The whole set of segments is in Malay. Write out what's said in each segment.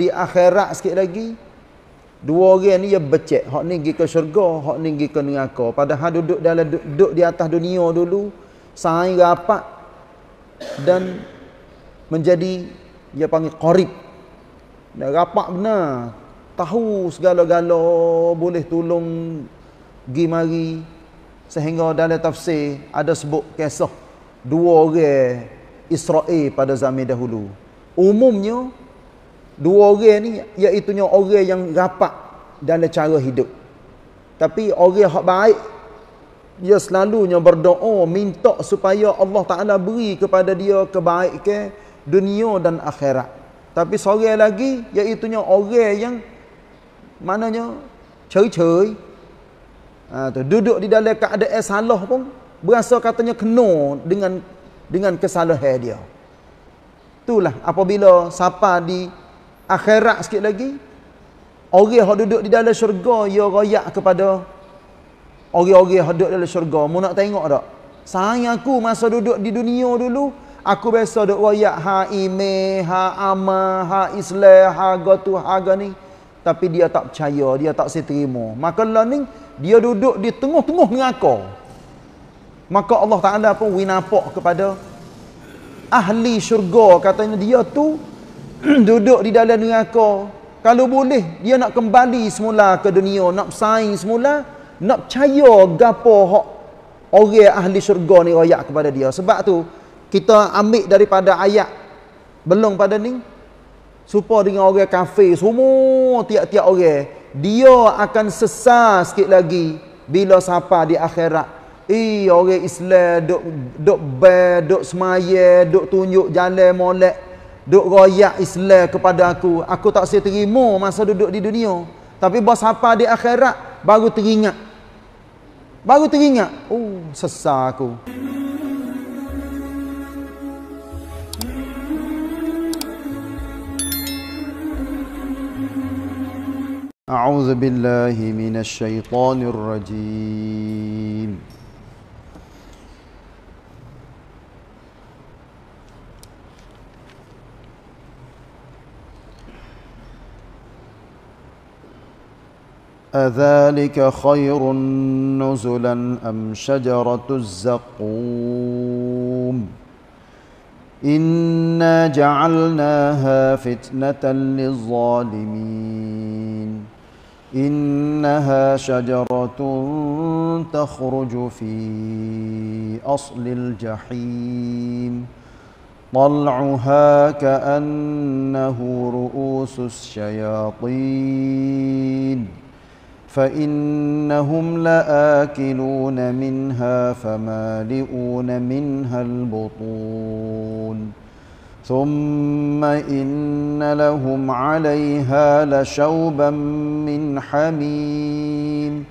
di akhirat sikit lagi dua orang ni ya becek hak ni pergi ke syurga hak ni pergi ke neraka padahal duduk dalam duduk, duduk di atas dunia dulu sangat rapat dan menjadi dia panggil qarib dan rapat benar tahu segala-gala boleh tolong pergi mari sehingga dalam tafsir ada sebut kisah dua orang Israel pada zaman dahulu umumnya dua orang ni iaitu orang yang rapat dalam cara hidup tapi orang yang baik dia selalu selalunya berdoa minta supaya Allah Taala beri kepada dia kebaikan dunia dan akhirat tapi seorang lagi iaitu orang yang mananya cari-cari ha, tu duduk di dalam keadaan salah pun berasa katanya kena dengan dengan kesalahan dia itulah apabila siapa di akhirat sikit lagi orang yang duduk di dalam syurga ia royak kepada orang-orang yang duduk dalam syurga mu nak tengok tak sayang aku masa duduk di dunia dulu aku biasa duduk royak ha ime ha ama ha islah ha gotu ha gani tapi dia tak percaya dia tak seterima maka learning dia duduk di tengah-tengah neraka maka Allah Taala pun winapok kepada ahli syurga katanya dia tu duduk di dalam neraka kalau boleh dia nak kembali semula ke dunia nak bersaing semula nak percaya gapo hak orang ahli syurga ni royak kepada dia sebab tu kita ambil daripada ayat belum pada ni supaya dengan orang kafir semua tiap-tiap orang dia akan sesat sikit lagi bila siapa di akhirat eh orang Islam dok dok ber dok semaya dok tunjuk jalan molek duk royak Islam kepada aku aku tak saya terima masa duduk di dunia tapi bos apa di akhirat baru teringat baru teringat oh sesak aku A'udzu billahi minasy syaithanir rajim أذلك خير نزلا أم شجرة الزقوم إنا جعلناها فتنة للظالمين إنها شجرة تخرج في أصل الجحيم طلعها كأنه رؤوس الشياطين فإنهم لآكلون منها فمالئون منها البطون ثم إن لهم عليها لشوبا من حميم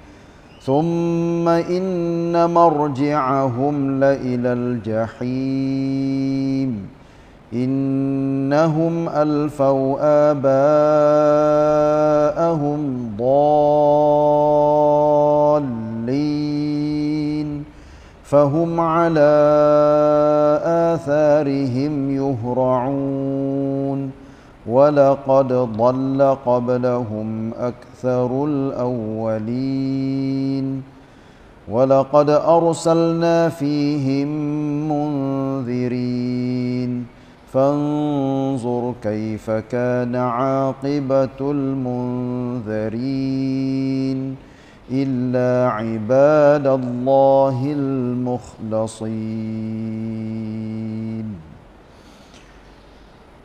ثم إن مرجعهم لإلى الجحيم إنهم ألفوا آباءهم ضالين فهم على آثارهم يهرعون ولقد ضل قبلهم أكثر الأولين ولقد أرسلنا فيهم منذرين فانظر كيف كان عاقبة المنذرين إلا عباد الله المخلصين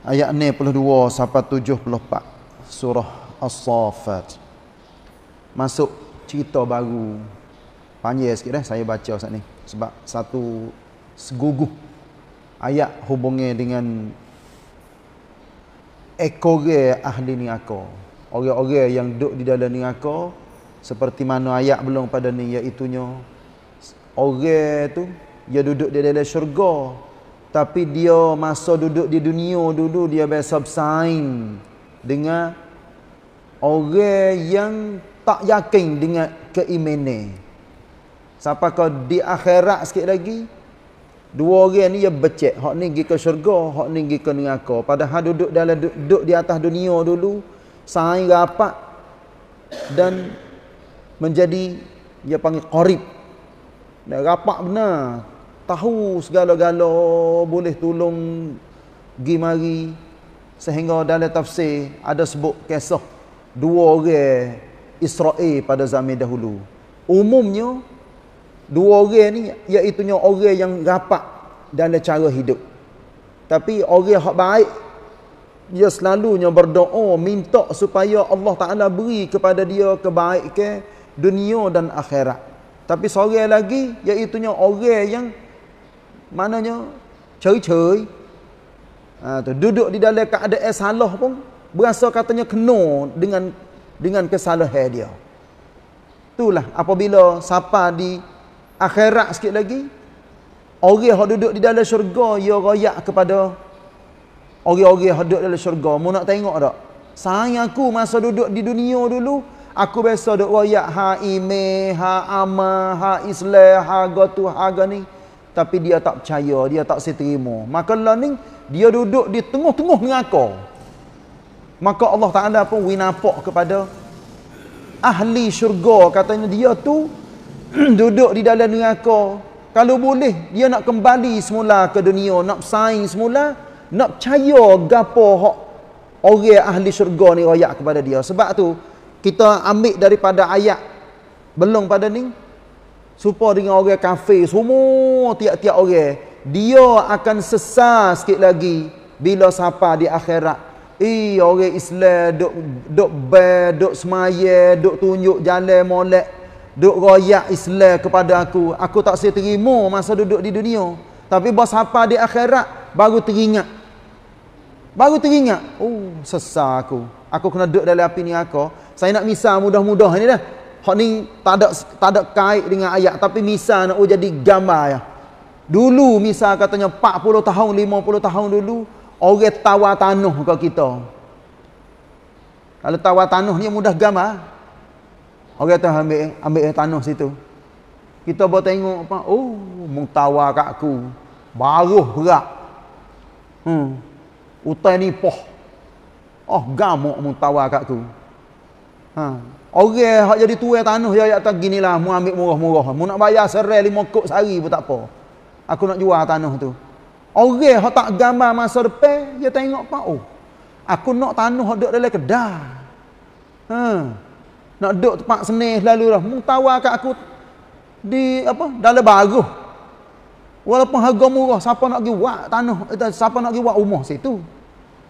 Ayat 92 sampai 74 Surah As-Safat Masuk cerita baru Panjang sikit dah eh saya baca saat ni Sebab satu seguguh ayat hubungi dengan ekore ahli ni aku orang-orang yang duduk di dalam ni aku seperti mana ayat belum pada ni iaitunya orang tu dia duduk di dalam syurga tapi dia masa duduk di dunia dulu dia bersubsain dengan orang yang tak yakin dengan keimene kau di akhirat sikit lagi Dua orang ni ya becek. Hak ni pergi ke syurga, hak ni pergi ke neraka. Padahal duduk dalam duduk di atas dunia dulu, saing rapat dan menjadi dia panggil qarib. Dan rapat benar. Tahu segala-gala boleh tolong pergi mari sehingga dalam tafsir ada sebut kisah dua orang Israel pada zaman dahulu. Umumnya Dua orang ni iaitu orang yang rapat dalam cara hidup. Tapi orang hak baik dia selalu selalunya berdoa minta supaya Allah Taala beri kepada dia kebaikan dunia dan akhirat. Tapi seorang lagi iaitu orang yang mananya cari-cari ha, tu, duduk di dalam keadaan salah pun berasa katanya kena dengan dengan kesalahan dia. Itulah apabila siapa di akhirat sikit lagi orang yang duduk di dalam syurga ia royak kepada orang-orang yang duduk dalam syurga mu nak tengok tak sayang aku masa duduk di dunia dulu aku biasa duduk royak ha ime ha ama ha isle ha gotu ha gani tapi dia tak percaya dia tak seterima maka lah dia duduk di tengah-tengah neraka maka Allah Ta'ala pun winapok kepada ahli syurga katanya dia tu duduk di dalam neraka kalau boleh dia nak kembali semula ke dunia nak saing semula nak percaya gapo hak orang ahli syurga ni royak kepada dia sebab tu kita ambil daripada ayat belum pada ni supaya dengan orang kafir semua tiap-tiap orang dia akan sesah sikit lagi bila siapa di akhirat eh orang Islam dok dok ber dok semaya dok tunjuk jalan molek duk royak Islam kepada aku aku tak saya terima masa duduk di dunia tapi bos apa di akhirat baru teringat baru teringat oh sesak aku aku kena duduk dalam api ni aku saya nak misa mudah-mudah Ini dah hak ni tak ada tak ada kait dengan ayat tapi misa nak oh, jadi gambar ya dulu misa katanya 40 tahun 50 tahun dulu orang tawa tanah ke kita kalau tawa tanah ni mudah gambar Orang tu ambil ambil tanah situ. Kita buat tengok apa? Oh, mengtawa kat aku. Baruh berak. Hmm. Utai ni poh. Oh, gamuk mengtawa kat aku. Ha. Orang hak jadi tuan tanah ya tak ginilah mu ambil murah-murah. Mu nak bayar serai lima kok sehari pun tak apa. Aku nak jual tanah tu. Orang hak tak gambar masa depan, dia tengok apa? Oh. Aku nak tanah hak duduk dalam kedai. Ha nak duduk tempat seni selalu dah mengtawar kat aku di apa dalam baru walaupun harga murah siapa nak pergi buat tanah eh, siapa nak pergi buat rumah situ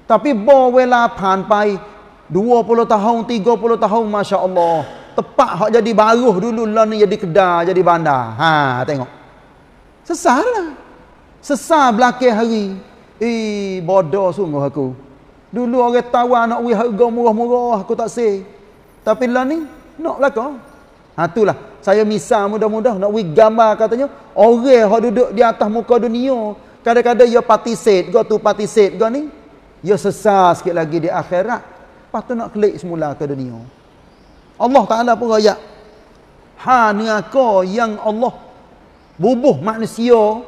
tapi bawela panpai 20 tahun 30 tahun Masya Allah tepat hak jadi baruh dulu lah ni jadi kedai jadi bandar ha tengok sesar lah sesar belakang hari eh bodoh sungguh aku dulu orang tawa nak beri harga murah-murah aku tak say tapi lah ni, nak belakang. Ha, itulah. Saya misal mudah-mudah nak wik gambar katanya. Orang yang duduk di atas muka dunia. Kadang-kadang dia patisit. Gua tu patisit. Gua ni. Dia sesar sikit lagi di akhirat. Lepas tu nak klik semula ke dunia. Allah Ta'ala pun raya. Hanya kau yang Allah. Bubuh manusia.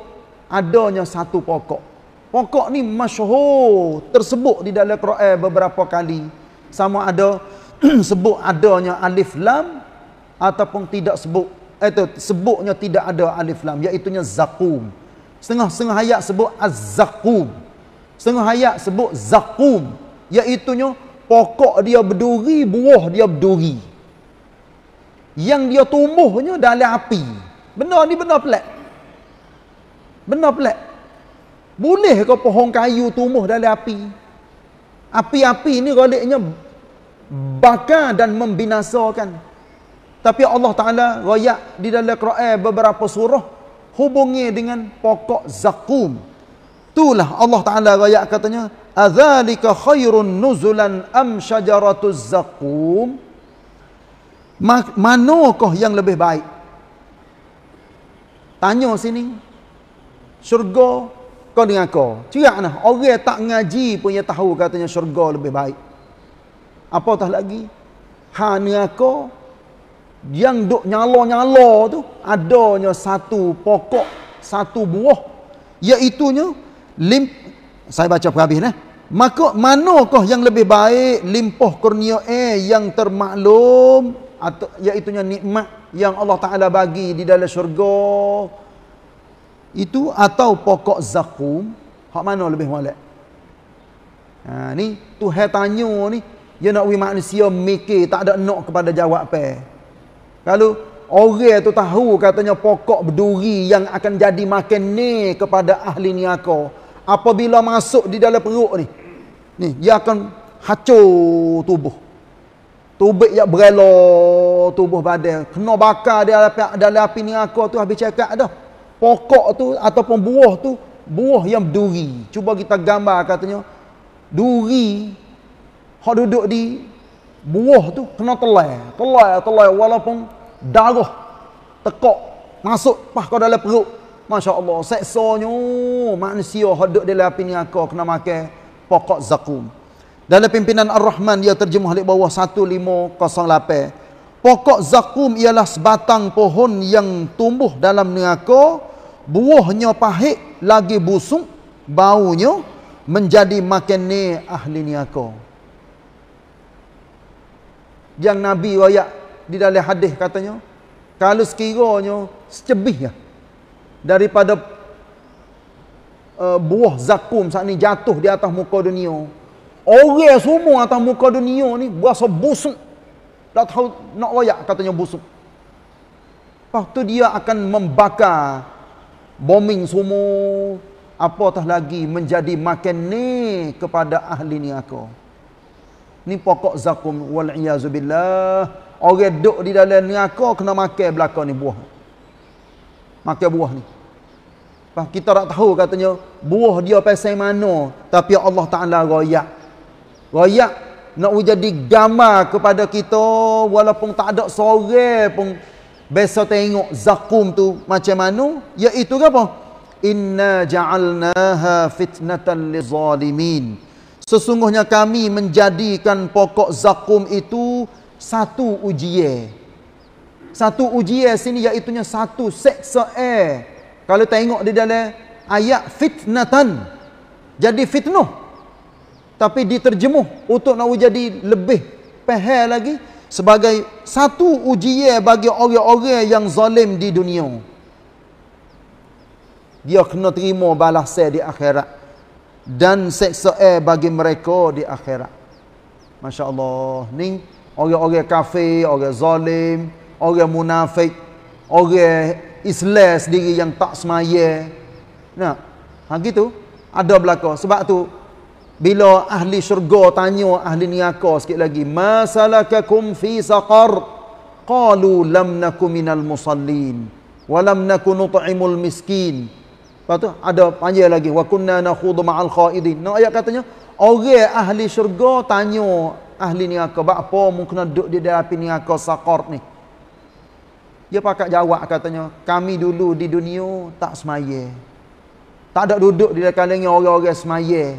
Adanya satu pokok. Pokok ni masyuhur. Tersebut di dalam Quran beberapa kali. Sama Sama ada. sebut adanya alif lam ataupun tidak sebut itu eh, sebutnya tidak ada alif lam iaitu zakum setengah setengah ayat sebut az-zakum setengah ayat sebut zakum iaitu pokok dia berduri buah dia berduri yang dia tumbuhnya dalam api benar ni benar pelak benar pelak boleh ke pohon kayu tumbuh dalam api api-api ni goliknya Hmm. bakar dan membinasakan tapi Allah Ta'ala rayak di dalam Quran beberapa surah hubungi dengan pokok zakum itulah Allah Ta'ala rayak katanya azalika khairun nuzulan am syajaratuz zakum manakah yang lebih baik tanya sini syurga kau dengan kau cerak lah orang tak ngaji punya tahu katanya syurga lebih baik apa tah lagi hanya aku yang duk nyala-nyala tu adanya satu pokok satu buah iaitunya lim saya baca habis nah maka manakah yang lebih baik limpah kurnia eh yang termaklum atau iaitunya nikmat yang Allah Taala bagi di dalam syurga itu atau pokok zakum hak mana lebih molek ha ni tu tanya ni dia nak wui manusia mikir tak ada nak kepada jawab pe. Kalau orang tu tahu katanya pokok berduri yang akan jadi makan ni kepada ahli ni Apabila masuk di dalam perut ni. Ni dia akan hancur tubuh. Tubuh yang berela tubuh badan. Kena bakar dia dalam api, dalam api ni aku tu habis cakap dah. Pokok tu ataupun buah tu buah yang berduri. Cuba kita gambar katanya. Duri kau duduk di buah tu kena telai. Telai, telai walaupun darah tekok masuk pah kau dalam perut. Masya-Allah, seksonyo manusia hak duduk dalam api ni aku kena makan pokok zakum. Dalam pimpinan Ar-Rahman dia terjemah di bawah 1508. Pokok zakum ialah sebatang pohon yang tumbuh dalam neraka, buahnya pahit lagi busuk, baunya menjadi makan ni ahli neraka yang Nabi wayak di dalam hadis katanya kalau sekiranya ya daripada uh, buah zakum saat ini jatuh di atas muka dunia orang semua atas muka dunia ni berasa busuk tak tahu nak wayak katanya busuk lepas tu dia akan membakar bombing semua apa tah lagi menjadi makan ni kepada ahli ni aku ni pokok zakum wal iyazu billah orang duduk di dalam neraka kena makan belakang ni buah makan buah ni Pak kita tak tahu katanya buah dia pasal mana tapi Allah Taala royak royak nak jadi gambar kepada kita walaupun tak ada seorang pun biasa tengok zakum tu macam mana iaitu apa inna ja'alnaha fitnatan lizalimin Sesungguhnya kami menjadikan pokok zakum itu satu ujian. Satu ujian sini iaitu satu seksa air. Kalau tengok di dalam ayat fitnatan. Jadi fitnah. Tapi diterjemuh untuk nak jadi lebih pehel lagi. Sebagai satu ujian bagi orang-orang yang zalim di dunia. Dia kena terima balasan di akhirat dan seksa air bagi mereka di akhirat. Masya Allah. Ni orang-orang kafir, orang zalim, orang munafik, orang islam sendiri yang tak semaya. Nah, ha, gitu. Ada belakang. Sebab tu, bila ahli syurga tanya ahli niaka sikit lagi. masalah Masalakakum fi saqar. Qalu lam naku minal musallin. Walam naku nut'imul miskin. Lepas tu ada panggil lagi wa kunna nakhudhu ma'al khaidin. Nah ayat katanya orang ahli syurga tanya ahli ni aku apa mungkin duduk di dalam ni aku saqar ni. Dia pakak jawab katanya kami dulu di dunia tak semaya. Tak ada duduk di dalam kalangan orang-orang semaya.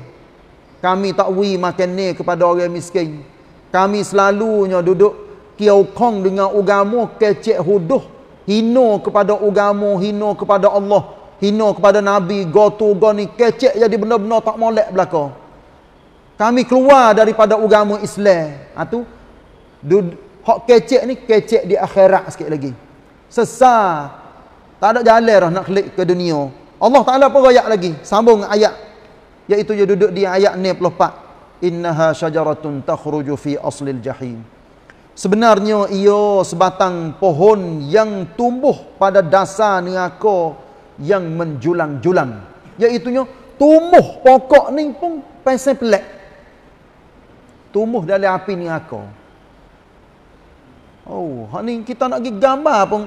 Kami tak wi makan ni kepada orang miskin. Kami selalunya duduk kiau kong dengan ugamu kecek huduh hino kepada ugamu hino kepada Allah hina kepada Nabi, gotu, goni, kecek jadi benda-benda tak molek belaka. Kami keluar daripada agama Islam. Ha tu. Hak kecek ni, kecek di akhirat sikit lagi. Sesar. Tak ada jalan dah nak klik ke dunia. Allah Ta'ala pun rakyat lagi. Sambung ayat. Iaitu dia duduk di ayat ni pelopat. Innaha syajaratun takhruju fi aslil jahim. Sebenarnya ia sebatang pohon yang tumbuh pada dasar neraka yang menjulang-julang. Iaitunya, tumbuh pokok ni pun pasal pelik. Tumbuh dari api ni aku. Oh, ni kita nak pergi gambar pun.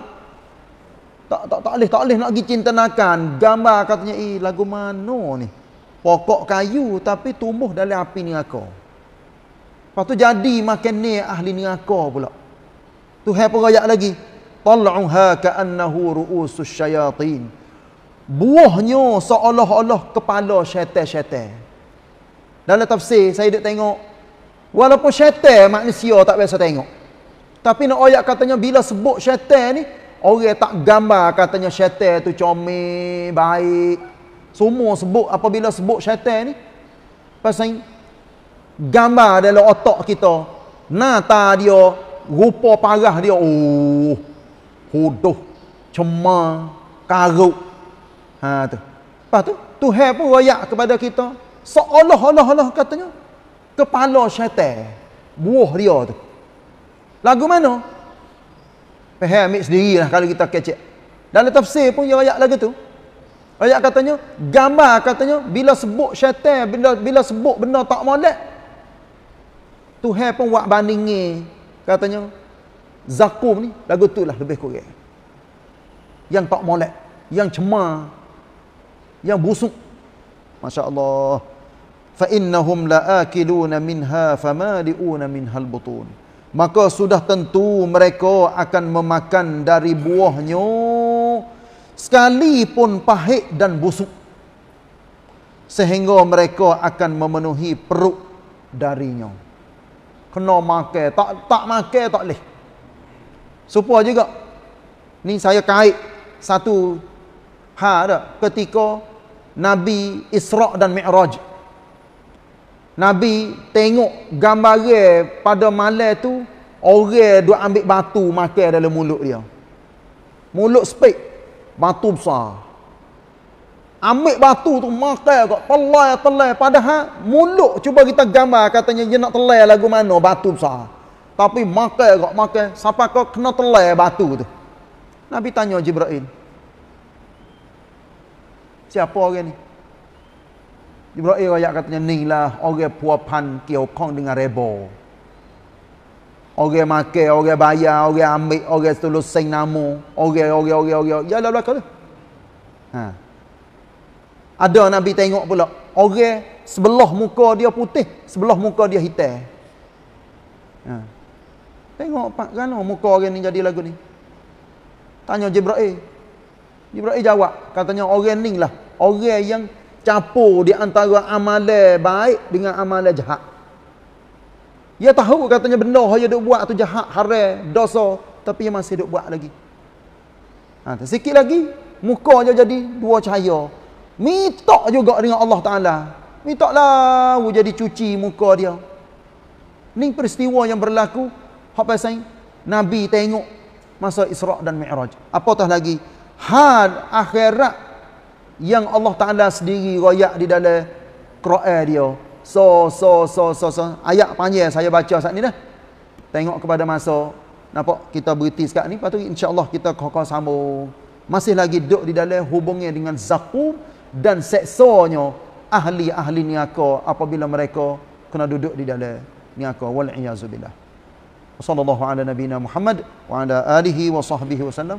Tak tak tak boleh, tak boleh nak pergi cintanakan. Gambar katanya, eh lagu mana ni? Pokok kayu tapi tumbuh dari api ni aku. Lepas tu jadi makan ni ahli ni aku pula. Tu hai pun rayak lagi. Tal'uha ka'annahu ru'usus syayatin buahnya seolah-olah kepala syaitan-syaitan. Dalam tafsir saya duk tengok walaupun syaitan manusia tak biasa tengok. Tapi nak ayat katanya bila sebut syaitan ni orang tak gambar katanya syaitan tu comel, baik. Semua sebut apabila sebut syaitan ni pasal gambar dalam otak kita nata dia rupa parah dia oh hodoh cemar karuk Ha tu. Lepas tu Tuhan pun royak kepada kita seolah olah allah katanya kepala syaitan buah dia tu. Lagu mana? Faham ambil sendirilah kalau kita kecek. Dalam tafsir pun dia royak lagu tu. Royak katanya gambar katanya bila sebut syaitan bila bila sebut benda tak molek Tuhan pun buat bandingi katanya Zakum ni lagu tu lah lebih kurang. Yang tak molek, yang cemar yang busuk. Masya-Allah. Fa innahum laakiluna minha famaliuna minhal butun. Maka sudah tentu mereka akan memakan dari buahnya sekalipun pahit dan busuk. Sehingga mereka akan memenuhi perut darinya. Kena makan, tak tak makan tak leh. Supo juga. Ni saya kait satu ha ada ketika Nabi Israq dan Mi'raj. Nabi tengok gambar pada malam tu, orang dia ambil batu makan dalam mulut dia. Mulut spek, batu besar. Ambil batu tu makan kat telai telai padahal mulut cuba kita gambar katanya dia nak telai lagu mana batu besar. Tapi makan kat makan siapa kau kena telai batu tu. Nabi tanya Jibril, siapa orang ni Ibrahim ayat katanya ni lah orang puapan kiau kong dengan rebo orang makan orang bayar orang ambil orang tulus sing namo orang orang orang orang ya lah belakang tu ha. ada Nabi tengok pula orang sebelah muka dia putih sebelah muka dia hitam ha. tengok pak kan muka orang ni jadi lagu ni tanya Jibril eh, Ibrahim jawab, katanya orang ni lah. Orang yang capur di antara amalan baik dengan amalan jahat. Dia tahu katanya benda yang dia buat tu jahat, haram, dosa. Tapi dia masih buat lagi. Ha, sikit lagi, muka dia jadi dua cahaya. Minta juga dengan Allah Ta'ala. Minta lah jadi cuci muka dia. Ini peristiwa yang berlaku. Apa yang saya? Nabi tengok masa Isra' dan Mi'raj. Apa Apatah lagi? hal akhirat yang Allah Taala sendiri royak di dalam Quran dia. So so so so so ayat panjang saya baca saat ni dah. Tengok kepada masa nampak kita berhenti sekarang ni patut insya-Allah kita kokoh sambung. Masih lagi duduk di dalam hubungnya dengan zakum dan seksonya ahli-ahli niaka apabila mereka kena duduk di dalam niaka wal iazu billah. Wassallallahu ala nabiyyina Muhammad wa ala alihi wa sahbihi wasallam.